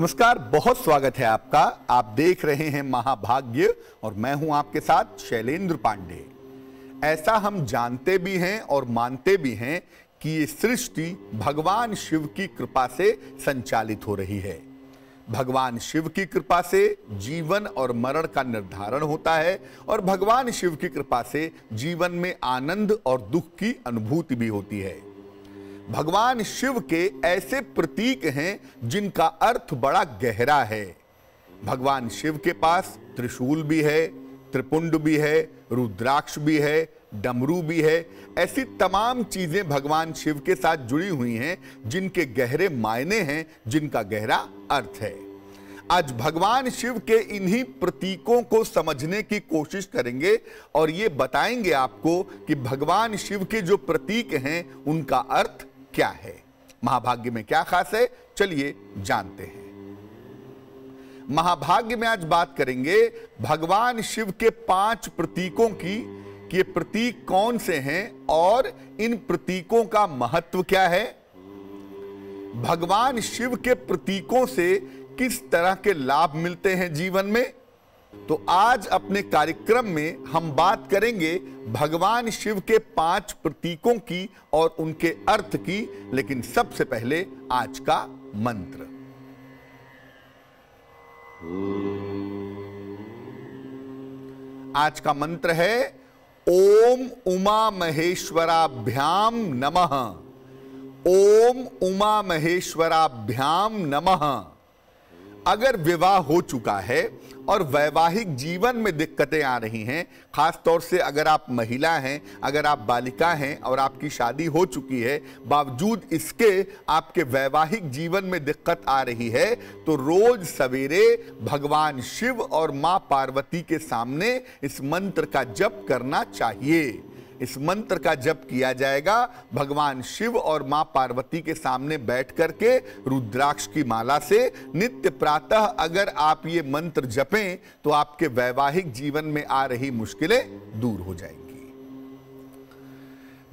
नमस्कार बहुत स्वागत है आपका आप देख रहे हैं महाभाग्य और मैं हूं आपके साथ शैलेंद्र पांडे ऐसा हम जानते भी हैं और मानते भी हैं कि ये सृष्टि भगवान शिव की कृपा से संचालित हो रही है भगवान शिव की कृपा से जीवन और मरण का निर्धारण होता है और भगवान शिव की कृपा से जीवन में आनंद और दुख की अनुभूति भी होती है भगवान शिव के ऐसे प्रतीक हैं जिनका अर्थ बड़ा गहरा है भगवान शिव के पास त्रिशूल भी है त्रिपुंड भी है रुद्राक्ष भी है डमरू भी है ऐसी तमाम चीजें भगवान शिव के साथ जुड़ी हुई हैं जिनके गहरे मायने हैं जिनका गहरा अर्थ है आज भगवान शिव के इन्हीं प्रतीकों को समझने की कोशिश करेंगे और ये बताएंगे आपको कि भगवान शिव के जो प्रतीक हैं उनका अर्थ क्या है महाभाग्य में क्या खास है चलिए जानते हैं महाभाग्य में आज बात करेंगे भगवान शिव के पांच प्रतीकों की कि ये प्रतीक कौन से हैं और इन प्रतीकों का महत्व क्या है भगवान शिव के प्रतीकों से किस तरह के लाभ मिलते हैं जीवन में तो आज अपने कार्यक्रम में हम बात करेंगे भगवान शिव के पांच प्रतीकों की और उनके अर्थ की लेकिन सबसे पहले आज का मंत्र आज का मंत्र है ओम उमा महेश्वराभ्याम नमः ओम उमा महेश्वराभ्याम नमः अगर विवाह हो चुका है और वैवाहिक जीवन में दिक्कतें आ रही हैं खासतौर से अगर आप महिला हैं अगर आप बालिका हैं और आपकी शादी हो चुकी है बावजूद इसके आपके वैवाहिक जीवन में दिक्कत आ रही है तो रोज सवेरे भगवान शिव और माँ पार्वती के सामने इस मंत्र का जप करना चाहिए इस मंत्र का जप किया जाएगा भगवान शिव और मां पार्वती के सामने बैठ करके रुद्राक्ष की माला से नित्य प्रातः अगर आप ये मंत्र जपें तो आपके वैवाहिक जीवन में आ रही मुश्किलें दूर हो जाएंगी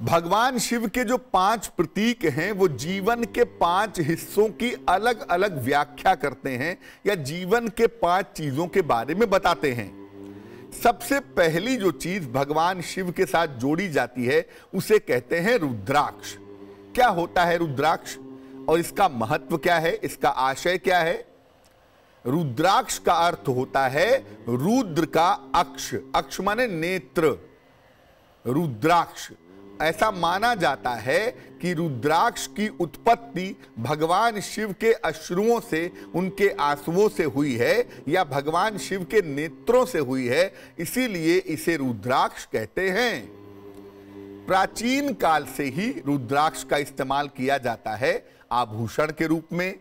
भगवान शिव के जो पांच प्रतीक हैं वो जीवन के पांच हिस्सों की अलग अलग व्याख्या करते हैं या जीवन के पांच चीजों के बारे में बताते हैं सबसे पहली जो चीज भगवान शिव के साथ जोड़ी जाती है उसे कहते हैं रुद्राक्ष क्या होता है रुद्राक्ष और इसका महत्व क्या है इसका आशय क्या है रुद्राक्ष का अर्थ होता है रुद्र का अक्ष अक्ष माने नेत्र रुद्राक्ष ऐसा माना जाता है कि रुद्राक्ष की उत्पत्ति भगवान शिव के अश्रुओं से उनके आंसुओं से हुई है या भगवान शिव के नेत्रों से हुई है इसीलिए इसे रुद्राक्ष कहते हैं प्राचीन काल से ही रुद्राक्ष का इस्तेमाल किया जाता है आभूषण के रूप में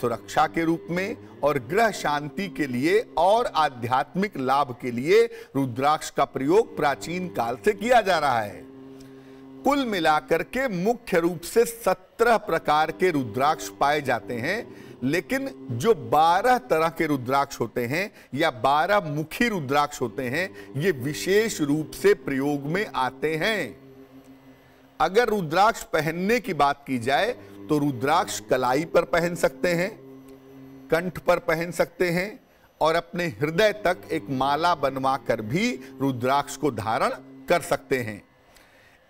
सुरक्षा के रूप में और ग्रह शांति के लिए और आध्यात्मिक लाभ के लिए रुद्राक्ष का प्रयोग प्राचीन काल से किया जा रहा है कुल मिलाकर के मुख्य रूप से सत्रह प्रकार के रुद्राक्ष पाए जाते हैं लेकिन जो बारह तरह के रुद्राक्ष होते हैं या बारह मुखी रुद्राक्ष होते हैं ये विशेष रूप से प्रयोग में आते हैं अगर रुद्राक्ष पहनने की बात की जाए तो रुद्राक्ष कलाई पर पहन सकते हैं कंठ पर पहन सकते हैं और अपने हृदय तक एक माला बनवा कर भी रुद्राक्ष को धारण कर सकते हैं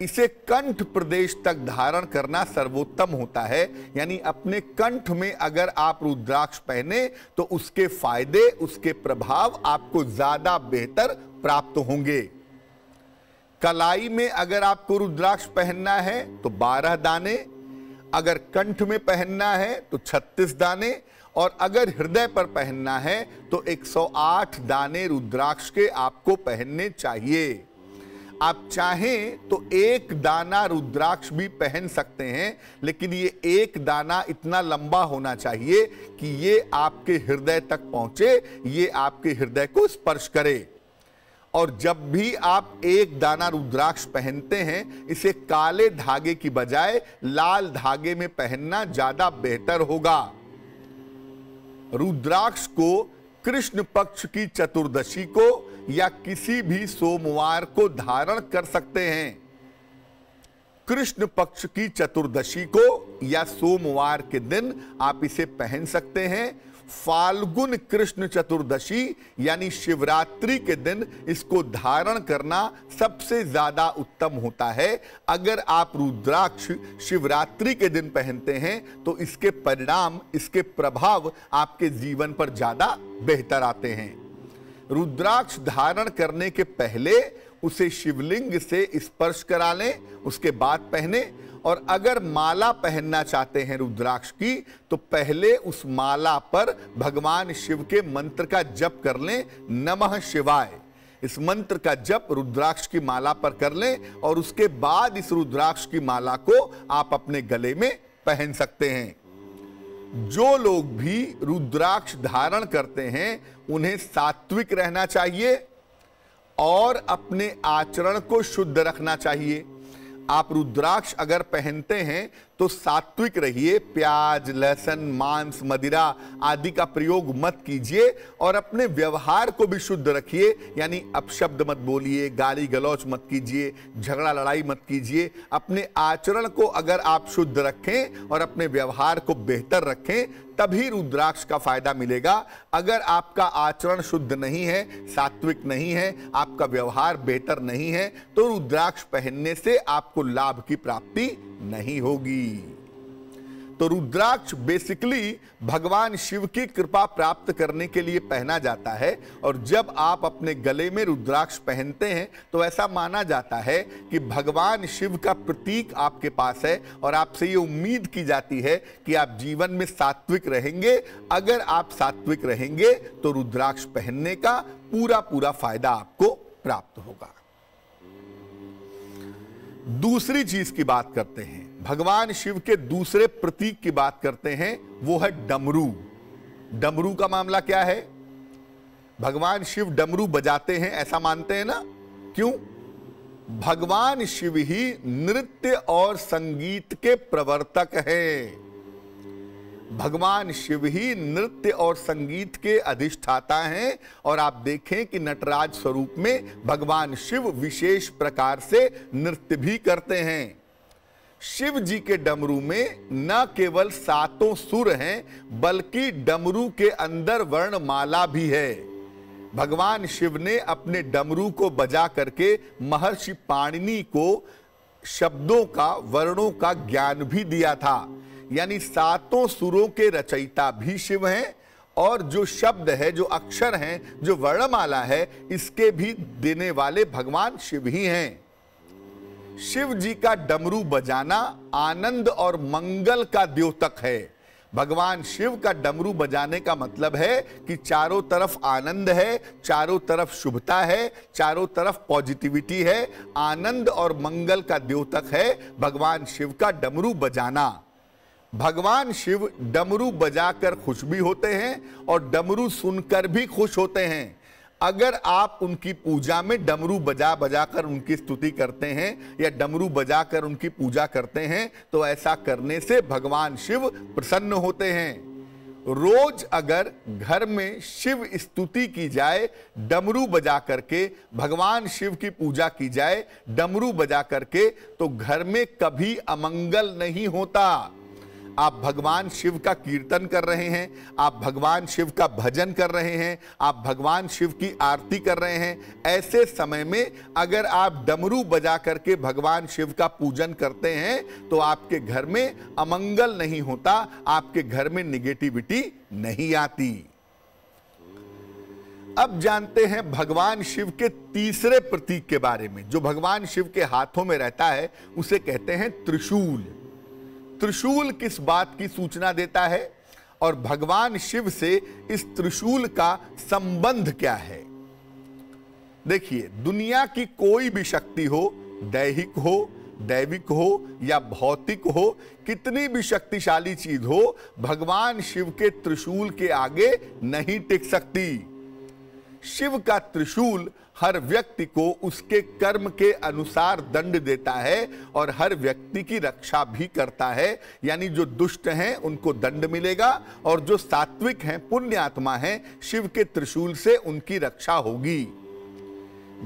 इसे कंठ प्रदेश तक धारण करना सर्वोत्तम होता है यानी अपने कंठ में अगर आप रुद्राक्ष पहने तो उसके फायदे उसके प्रभाव आपको ज्यादा बेहतर प्राप्त होंगे कलाई में अगर आपको रुद्राक्ष पहनना है तो 12 दाने अगर कंठ में पहनना है तो 36 दाने और अगर हृदय पर पहनना है तो 108 दाने रुद्राक्ष के आपको पहनने चाहिए आप चाहें तो एक दाना रुद्राक्ष भी पहन सकते हैं लेकिन ये एक दाना इतना लंबा होना चाहिए कि ये आपके हृदय तक पहुंचे ये आपके हृदय को स्पर्श करे और जब भी आप एक दाना रुद्राक्ष पहनते हैं इसे काले धागे की बजाय लाल धागे में पहनना ज्यादा बेहतर होगा रुद्राक्ष को कृष्ण पक्ष की चतुर्दशी को या किसी भी सोमवार को धारण कर सकते हैं कृष्ण पक्ष की चतुर्दशी को या सोमवार के दिन आप इसे पहन सकते हैं फाल्गुन कृष्ण चतुर्दशी यानी शिवरात्रि के दिन इसको धारण करना सबसे ज्यादा उत्तम होता है अगर आप रुद्राक्ष शिवरात्रि के दिन पहनते हैं तो इसके परिणाम इसके प्रभाव आपके जीवन पर ज्यादा बेहतर आते हैं रुद्राक्ष धारण करने के पहले उसे शिवलिंग से स्पर्श करा लें उसके बाद पहने और अगर माला पहनना चाहते हैं रुद्राक्ष की तो पहले उस माला पर भगवान शिव के मंत्र का जप कर लें नमः शिवाय इस मंत्र का जप रुद्राक्ष की माला पर कर लें और उसके बाद इस रुद्राक्ष की माला को आप अपने गले में पहन सकते हैं जो लोग भी रुद्राक्ष धारण करते हैं उन्हें सात्विक रहना चाहिए और अपने आचरण को शुद्ध रखना चाहिए आप रुद्राक्ष अगर पहनते हैं तो सात्विक रहिए प्याज लहसुन मांस मदिरा आदि का प्रयोग मत कीजिए और अपने व्यवहार को भी शुद्ध रखिए यानी अपशब्द मत बोलिए गाली गलौच मत कीजिए झगड़ा लड़ाई मत कीजिए अपने आचरण को अगर आप शुद्ध रखें और अपने व्यवहार को बेहतर रखें तभी रुद्राक्ष का फायदा मिलेगा अगर आपका आचरण शुद्ध नहीं है सात्विक नहीं है आपका व्यवहार बेहतर नहीं है तो रुद्राक्ष पहनने से आपको लाभ की प्राप्ति नहीं होगी तो रुद्राक्ष बेसिकली भगवान शिव की कृपा प्राप्त करने के लिए पहना जाता है और जब आप अपने गले में रुद्राक्ष पहनते हैं तो ऐसा माना जाता है कि भगवान शिव का प्रतीक आपके पास है और आपसे ये उम्मीद की जाती है कि आप जीवन में सात्विक रहेंगे अगर आप सात्विक रहेंगे तो रुद्राक्ष पहनने का पूरा पूरा फायदा आपको प्राप्त होगा दूसरी चीज की बात करते हैं भगवान शिव के दूसरे प्रतीक की बात करते हैं वो है डमरू डमरू का मामला क्या है भगवान शिव डमरू बजाते हैं ऐसा मानते हैं ना क्यों भगवान शिव ही नृत्य और संगीत के प्रवर्तक हैं भगवान शिव ही नृत्य और संगीत के अधिष्ठाता हैं और आप देखें कि नटराज स्वरूप में भगवान शिव विशेष प्रकार से नृत्य भी करते हैं शिव जी के डमरू में न केवल सातों सुर हैं बल्कि डमरू के अंदर वर्णमाला भी है भगवान शिव ने अपने डमरू को बजा करके महर्षि पाणिनि को शब्दों का वर्णों का ज्ञान भी दिया था यानी सातों सुरों के रचयिता भी शिव हैं और जो शब्द है जो अक्षर हैं जो वर्णमाला है इसके भी देने वाले भगवान शिव ही हैं शिव जी का डमरू बजाना आनंद और मंगल का द्योतक है भगवान शिव का डमरू बजाने का मतलब है कि चारों तरफ आनंद है चारों तरफ शुभता है चारों तरफ पॉजिटिविटी है आनंद और मंगल का द्योतक है भगवान शिव का डमरू बजाना भगवान शिव डमरू बजाकर खुश भी होते हैं और डमरू सुनकर भी खुश होते हैं अगर आप उनकी पूजा में डमरू बजा बजा कर उनकी स्तुति करते हैं या डमरू बजा कर उनकी पूजा करते हैं तो ऐसा करने से भगवान शिव प्रसन्न होते हैं रोज अगर घर में शिव स्तुति की जाए डमरू बजा करके भगवान शिव की पूजा की जाए डमरू बजा करके तो घर में कभी अमंगल नहीं होता आप भगवान शिव का कीर्तन कर रहे हैं आप भगवान शिव का भजन कर रहे हैं आप भगवान शिव की आरती कर रहे हैं ऐसे समय में अगर आप डमरू बजा करके भगवान शिव का पूजन करते हैं तो आपके घर में अमंगल नहीं होता आपके घर में निगेटिविटी नहीं आती अब जानते हैं भगवान शिव के तीसरे प्रतीक के बारे में जो भगवान शिव के हाथों में रहता है उसे कहते हैं त्रिशूल त्रिशूल किस बात की सूचना देता है और भगवान शिव से इस त्रिशूल का संबंध क्या है देखिए दुनिया की कोई भी शक्ति हो दैहिक हो दैविक हो या भौतिक हो कितनी भी शक्तिशाली चीज हो भगवान शिव के त्रिशूल के आगे नहीं टिक सकती शिव का त्रिशूल हर व्यक्ति को उसके कर्म के अनुसार दंड देता है और हर व्यक्ति की रक्षा भी करता है यानी जो दुष्ट हैं उनको दंड मिलेगा और जो सात्विक हैं पुण्य आत्मा हैं शिव के त्रिशूल से उनकी रक्षा होगी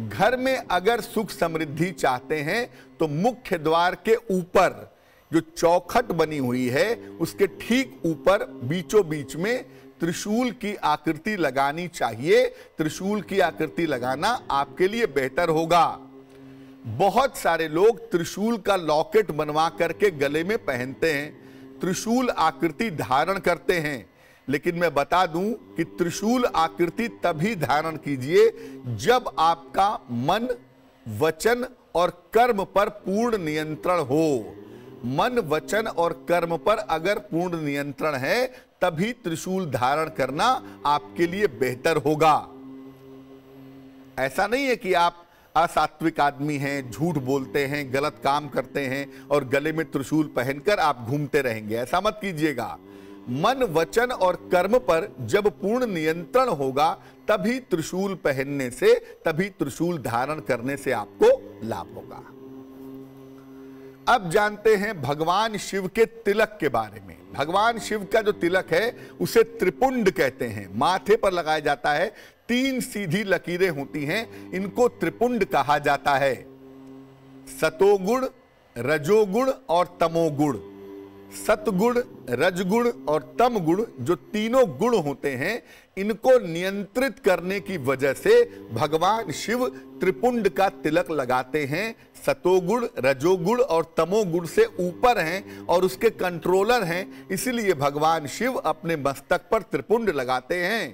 घर में अगर सुख समृद्धि चाहते हैं तो मुख्य द्वार के ऊपर जो चौखट बनी हुई है उसके ठीक ऊपर बीचों बीच में त्रिशूल की आकृति लगानी चाहिए त्रिशूल की आकृति लगाना आपके लिए बेहतर होगा बहुत सारे लोग त्रिशूल का लॉकेट बनवा करके गले में पहनते हैं त्रिशूल आकृति धारण करते हैं लेकिन मैं बता दूं कि त्रिशूल आकृति तभी धारण कीजिए जब आपका मन वचन और कर्म पर पूर्ण नियंत्रण हो मन वचन और कर्म पर अगर पूर्ण नियंत्रण है तभी त्रिशूल धारण करना आपके लिए बेहतर होगा ऐसा नहीं है कि आप असात्विक आदमी हैं झूठ बोलते हैं गलत काम करते हैं और गले में त्रिशूल पहनकर आप घूमते रहेंगे ऐसा मत कीजिएगा मन वचन और कर्म पर जब पूर्ण नियंत्रण होगा तभी त्रिशूल पहनने से तभी त्रिशूल धारण करने से आपको लाभ होगा अब जानते हैं भगवान शिव के तिलक के बारे में भगवान शिव का जो तिलक है उसे त्रिपुंड कहते हैं माथे पर लगाया जाता है तीन सीधी लकीरें होती हैं इनको त्रिपुंड कहा जाता है सतोगुण रजोगुण और तमोगुण सतगुण रजगुण और तम गुण जो तीनों गुण होते हैं इनको नियंत्रित करने की वजह से भगवान शिव त्रिपुंड का तिलक लगाते हैं सतोगुण रजोगुण और तमोगुण से ऊपर हैं और उसके कंट्रोलर हैं इसीलिए भगवान शिव अपने मस्तक पर त्रिपुंड लगाते हैं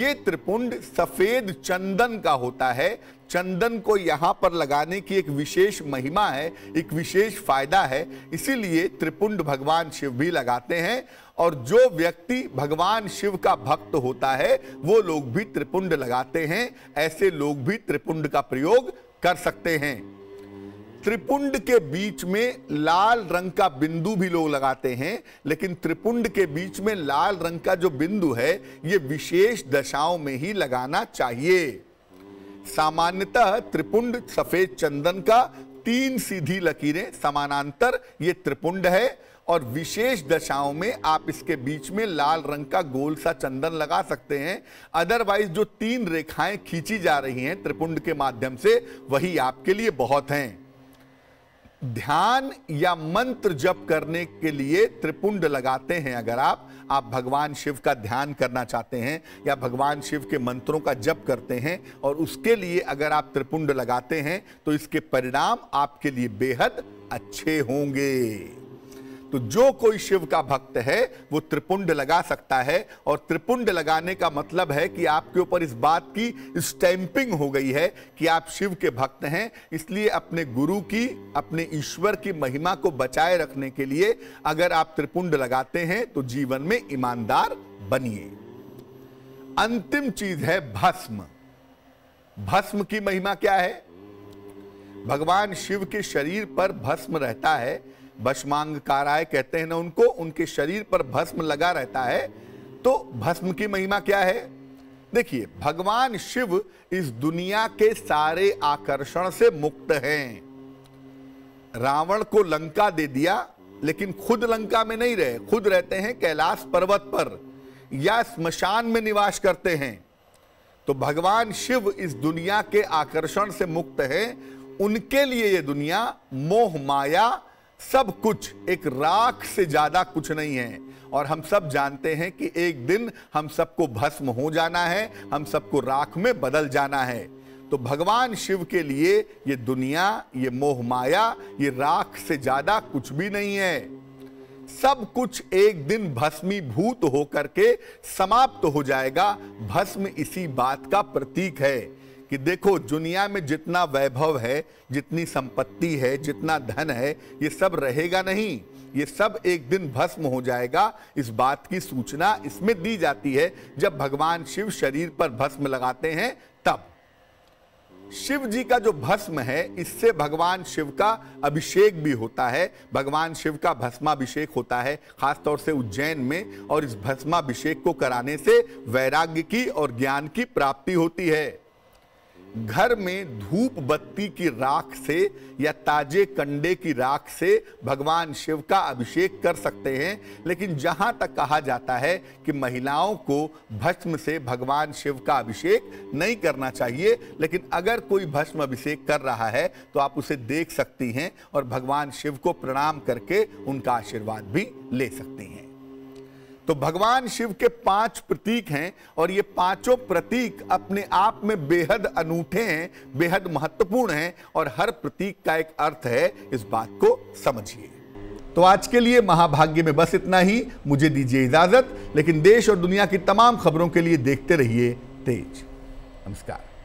ये त्रिपुंड सफेद चंदन का होता है चंदन को यहां पर लगाने की एक विशेष महिमा है एक विशेष फायदा है इसीलिए त्रिपुंड भगवान शिव भी लगाते हैं और जो व्यक्ति भगवान शिव का भक्त होता है वो लोग भी त्रिपुंड लगाते हैं ऐसे लोग भी त्रिपुंड का प्रयोग कर सकते हैं त्रिपुंड के बीच में लाल रंग का बिंदु भी लोग लगाते हैं लेकिन त्रिपुंड के बीच में लाल रंग का जो बिंदु है ये विशेष दशाओं में ही लगाना चाहिए सामान्यतः त्रिपुंड सफेद चंदन का तीन सीधी लकीरें समानांतर ये त्रिपुंड है और विशेष दशाओं में आप इसके बीच में लाल रंग का गोल सा चंदन लगा सकते हैं अदरवाइज जो तीन रेखाएं खींची जा रही हैं त्रिपुंड के माध्यम से वही आपके लिए बहुत हैं ध्यान या मंत्र जप करने के लिए त्रिपुंड लगाते हैं अगर आप आप भगवान शिव का ध्यान करना चाहते हैं या भगवान शिव के मंत्रों का जप करते हैं और उसके लिए अगर आप त्रिपुंड लगाते हैं तो इसके परिणाम आपके लिए बेहद अच्छे होंगे तो जो कोई शिव का भक्त है वो त्रिपुंड लगा सकता है और त्रिपुंड लगाने का मतलब है कि आपके ऊपर इस बात की स्टैंपिंग हो गई है कि आप शिव के भक्त हैं इसलिए अपने गुरु की अपने ईश्वर की महिमा को बचाए रखने के लिए अगर आप त्रिपुंड लगाते हैं तो जीवन में ईमानदार बनिए अंतिम चीज है भस्म भस्म की महिमा क्या है भगवान शिव के शरीर पर भस्म रहता है भस्मांग काराय कहते हैं ना उनको उनके शरीर पर भस्म लगा रहता है तो भस्म की महिमा क्या है देखिए भगवान शिव इस दुनिया के सारे आकर्षण से मुक्त हैं रावण को लंका दे दिया लेकिन खुद लंका में नहीं रहे खुद रहते हैं कैलाश पर्वत पर या स्मशान में निवास करते हैं तो भगवान शिव इस दुनिया के आकर्षण से मुक्त हैं उनके लिए ये दुनिया मोह माया सब कुछ एक राख से ज्यादा कुछ नहीं है और हम सब जानते हैं कि एक दिन हम सबको भस्म हो जाना है हम सबको राख में बदल जाना है तो भगवान शिव के लिए ये दुनिया ये मोह माया ये राख से ज्यादा कुछ भी नहीं है सब कुछ एक दिन भस्मी भूत होकर के समाप्त हो जाएगा भस्म इसी बात का प्रतीक है कि देखो दुनिया में जितना वैभव है जितनी संपत्ति है जितना धन है ये सब रहेगा नहीं ये सब एक दिन भस्म हो जाएगा इस बात की सूचना इसमें दी जाती है जब भगवान शिव शरीर पर भस्म लगाते हैं तब शिव जी का जो भस्म है इससे भगवान शिव का अभिषेक भी होता है भगवान शिव का भस्माभिषेक होता है खासतौर से उज्जैन में और इस भस्माभिषेक को कराने से वैराग्य की और ज्ञान की प्राप्ति होती है घर में धूप बत्ती की राख से या ताजे कंडे की राख से भगवान शिव का अभिषेक कर सकते हैं लेकिन जहां तक कहा जाता है कि महिलाओं को भस्म से भगवान शिव का अभिषेक नहीं करना चाहिए लेकिन अगर कोई भस्म अभिषेक कर रहा है तो आप उसे देख सकती हैं और भगवान शिव को प्रणाम करके उनका आशीर्वाद भी ले सकती हैं तो भगवान शिव के पांच प्रतीक हैं और ये पांचों प्रतीक अपने आप में बेहद अनूठे हैं बेहद महत्वपूर्ण हैं और हर प्रतीक का एक अर्थ है इस बात को समझिए तो आज के लिए महाभाग्य में बस इतना ही मुझे दीजिए इजाजत लेकिन देश और दुनिया की तमाम खबरों के लिए देखते रहिए तेज नमस्कार